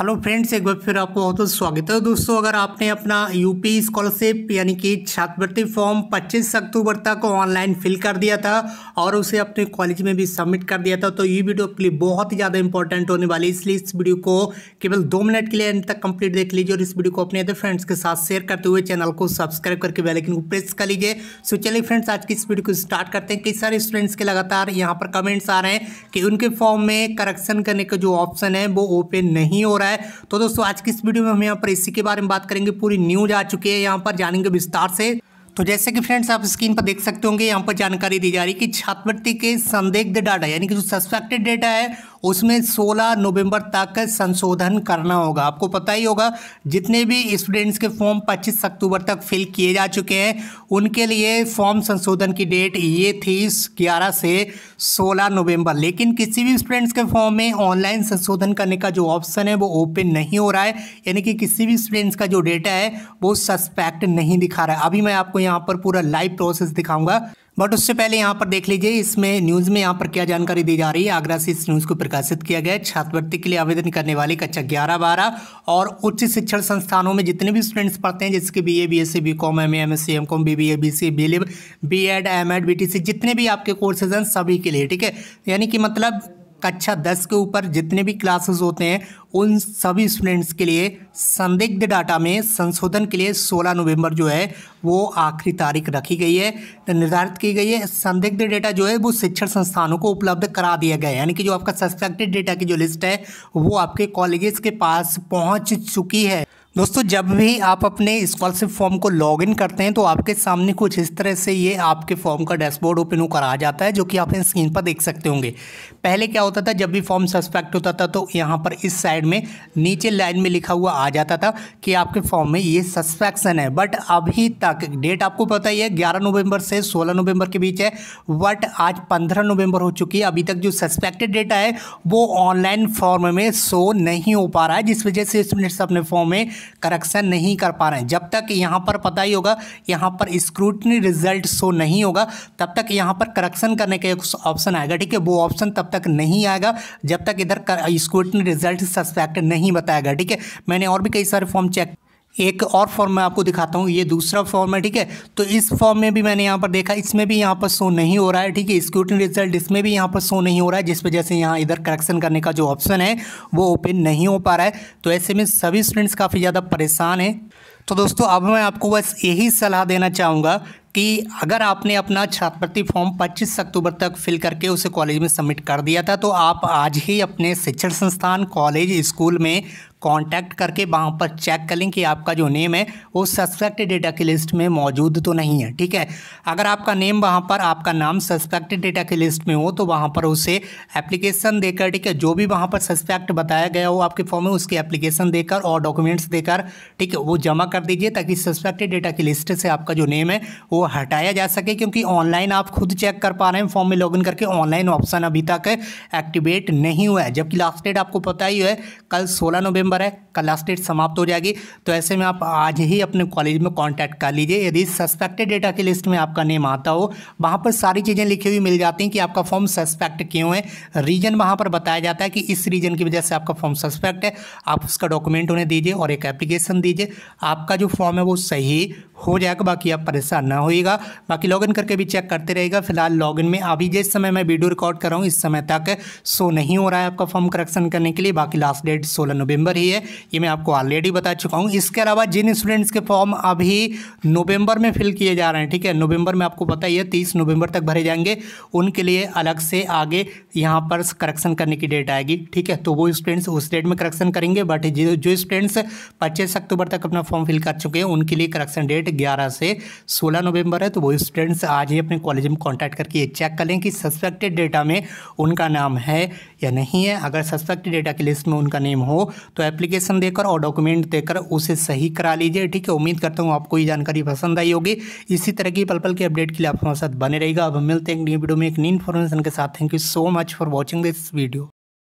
hello friends एक बार फिर आपको बहुत बहुत स्वागत है दोस्तों अगर आपने अपना यूपी स्कॉलरशिप यानी कि छात्रवृत्ति फॉर्म 25 अक्टूबर तक ऑनलाइन फिल कर दिया था और उसे अपने कॉलेज में भी सबमिट कर दिया था तो ये वीडियो आपके लिए बहुत ही ज़्यादा इंपॉर्टेंट होने वाली इसलिए इस वीडियो को केवल दो मिनट के लिए एंड तक कंप्लीट देख लीजिए और इस वीडियो को अपने अदर फ्रेंड्स के साथ शेयर करते हुए चैनल को सब्सक्राइब करके बेलाइकिन को प्रेस कर लीजिए सो चलिए फ्रेंड्स आज की इस वीडियो को स्टार्ट करते हैं कई सारे स्टूडेंट्स के लगातार यहाँ पर कमेंट्स आ रहे हैं कि उनके फॉर्म में करेक्शन करने का जो ऑप्शन है वो ओपन नहीं हो रहा है है तो दोस्तों आज की इस वीडियो में हम यहाँ पर इसी के बारे में बात करेंगे पूरी न्यूज आ चुकी है यहाँ पर जानेंगे विस्तार से तो जैसे कि फ्रेंड्स आप स्क्रीन पर देख सकते होंगे यहाँ पर जानकारी दी जा रही है कि छात्रवृत्ति के संदिग्ध डाटा यानी कि जो सस्पेक्टेड डेटा है उसमें 16 नवंबर तक संशोधन करना होगा आपको पता ही होगा जितने भी स्टूडेंट्स के फॉर्म 25 अक्टूबर तक फिल किए जा चुके हैं उनके लिए फॉर्म संशोधन की डेट ये थी ग्यारह से 16 नवंबर लेकिन किसी भी स्टूडेंट्स के फॉर्म में ऑनलाइन संशोधन करने का जो ऑप्शन है वो ओपन नहीं हो रहा है यानी कि किसी भी स्टूडेंट्स का जो डेटा है वो सस्पेक्ट नहीं दिखा रहा है अभी मैं आपको यहाँ पर पूरा लाइव प्रोसेस दिखाऊंगा बट उससे पहले यहाँ पर देख लीजिए इसमें न्यूज़ में यहाँ पर क्या जानकारी दी जा रही है आगरा से इस न्यूज़ को प्रकाशित किया गया है छात्रवृत्ति के लिए आवेदन करने वाले कक्षा अच्छा ग्यारह बारह और उच्च शिक्षण संस्थानों में जितने भी स्टूडेंट्स पढ़ते हैं जैसे कि B A B S C B com M M S C M com B B A B C B lib B ed M ed B T C जितने भी आपके कोर्सेज हैं सभी के लिए ठीक है यानी कि मतलब कक्षा दस के ऊपर जितने भी क्लासेस होते हैं उन सभी स्टूडेंट्स के लिए संदिग्ध डाटा में संशोधन के लिए 16 नवंबर जो है वो आखिरी तारीख रखी गई है तो निर्धारित की गई है संदिग्ध डाटा जो है वो शिक्षण संस्थानों को उपलब्ध करा दिया गया है यानी कि जो आपका सस्पेक्टेड डेटा की जो लिस्ट है वो आपके कॉलेजेस के पास पहुँच चुकी है दोस्तों जब भी आप अपने स्कॉलरशिप फॉर्म को लॉगिन करते हैं तो आपके सामने कुछ इस तरह से ये आपके फॉर्म का डैशबोर्ड ओपन होकर आ जाता है जो कि आप स्क्रीन पर देख सकते होंगे पहले क्या होता था जब भी फॉर्म सस्पेक्ट होता था तो यहाँ पर इस साइड में नीचे लाइन में लिखा हुआ आ जाता था कि आपके फॉर्म में ये सस्पेक्शन है बट अभी तक डेट आपको पता ही है ग्यारह नवम्बर से सोलह नवम्बर के बीच है बट आज पंद्रह नवम्बर हो चुकी है अभी तक जो सस्पेक्टेड डेटा है वो ऑनलाइन फॉर्म में शो नहीं हो पा रहा है जिस वजह से स्टूडेंट्स अपने फॉर्म में करेक्शन नहीं कर पा रहे हैं जब तक यहाँ पर पता ही होगा यहाँ पर स्क्रूटनी रिजल्ट शो नहीं होगा तब तक यहाँ पर करेक्शन करने का एक ऑप्शन आएगा ठीक है वो ऑप्शन तब तक नहीं आएगा जब तक इधर स्क्रूटनी रिजल्ट सस्पेक्ट नहीं बताएगा ठीक है मैंने और भी कई सारे फॉर्म चेक एक और फॉर्म मैं आपको दिखाता हूँ ये दूसरा फॉर्म है ठीक है तो इस फॉर्म में भी मैंने यहाँ पर देखा इसमें भी यहाँ पर शो नहीं हो रहा है ठीक है स्क्रूटनी रिजल्ट इसमें भी यहाँ पर शो नहीं हो रहा है जिस वजह से यहाँ इधर करेक्शन करने का जो ऑप्शन है वो ओपन नहीं हो पा रहा है तो ऐसे में सभी स्टूडेंट्स काफ़ी ज़्यादा परेशान हैं तो दोस्तों अब मैं आपको बस यही सलाह देना चाहूँगा कि अगर आपने अपना छात्रवृत्ति फॉर्म 25 अक्टूबर तक फिल करके उसे कॉलेज में सबमिट कर दिया था तो आप आज ही अपने शिक्षण संस्थान कॉलेज स्कूल में कांटेक्ट करके वहाँ पर चेक कर लें कि आपका जो नेम है वो सस्पेक्ट डेटा की लिस्ट में मौजूद तो नहीं है ठीक है अगर आपका नेम वहाँ पर आपका नाम सस्पेक्ट डेटा की लिस्ट में हो तो वहाँ पर उसे एप्लीकेशन देकर ठीक है जो भी वहाँ पर सस्पेक्ट बताया गया हो आपके फॉर्म में उसकी एप्लीकेशन देकर और डॉक्यूमेंट्स देकर ठीक है वो जमा कर दीजिए ताकि सस्पेक्टेड डेटा की लिस्ट से आपका जो नेम है वो हटाया जा सके क्योंकि ऑनलाइन आप खुद चेक कर पा रहे हैं फॉर्म में इन करके ऑनलाइन ऑप्शन अभी तक एक्टिवेट नहीं हुआ है जबकि लास्ट डेट आपको पता ही है कल सोलह नवंबर नंबर है कल लास्ट डेट समाप्त हो जाएगी तो ऐसे में आप आज ही अपने कॉलेज में कॉन्टैक्ट कर लीजिए यदि सस्पेक्टेड डेटा की लिस्ट में आपका नेम आता हो वहाँ पर सारी चीज़ें लिखी हुई मिल जाती हैं कि आपका फॉर्म सस्पेक्ट क्यों है रीजन वहाँ पर बताया जाता है कि इस रीजन की वजह से आपका फॉर्म सस्पेक्ट है आप उसका डॉक्यूमेंट उन्हें दीजिए और एक एप्लीकेशन दीजिए आपका जो फॉर्म है वो सही हो जाएगा बाकी आप परेशान ना होगा बाकी लॉगिन करके भी चेक करते रहेगा फिलहाल लॉगिन में अभी जिस समय मैं वीडियो रिकॉर्ड कर रहा हूँ इस समय तक सो नहीं हो रहा है आपका फॉर्म करेक्शन करने के लिए बाकी लास्ट डेट सोलह नवंबर रही है ये मैं आपको ऑलरेडी बता चुका हूँ इसके अलावा जिन स्टूडेंट्स के फॉर्म अभी नवंबर में फिल किए जा रहे हैं ठीक है नवंबर में आपको पता ही है तीस नवंबर तक भरे जाएंगे उनके लिए अलग से आगे यहाँ पर करेक्शन करने की डेट आएगी ठीक है तो वो स्टूडेंट्स उस डेट में करेक्शन करेंगे बट जो स्टूडेंट्स पच्चीस अक्टूबर तक अपना फॉर्म फिल कर चुके हैं उनके लिए करेक्शन डेट ग्यारह से सोलह नवंबर है तो वो स्टूडेंट्स आज ही अपने कॉलेज में कॉन्टैक्ट करके ये चेक कर लें कि सस्पेक्टेड डेटा में उनका नाम है या नहीं है अगर सस्पेक्टेड डेटा की लिस्ट में उनका नेम हो तो एप्लीकेशन देकर और डॉक्यूमेंट देकर उसे सही करा लीजिए ठीक है उम्मीद करता हूँ आपको ये जानकारी पसंद आई होगी इसी तरह की पल पल की अपडेट के लिए आप हमारे साथ बने रहेगा अब हम मिलते हैं न्यू वीडियो में एक नई इन्फॉर्मेशन के साथ thank you so much for watching this video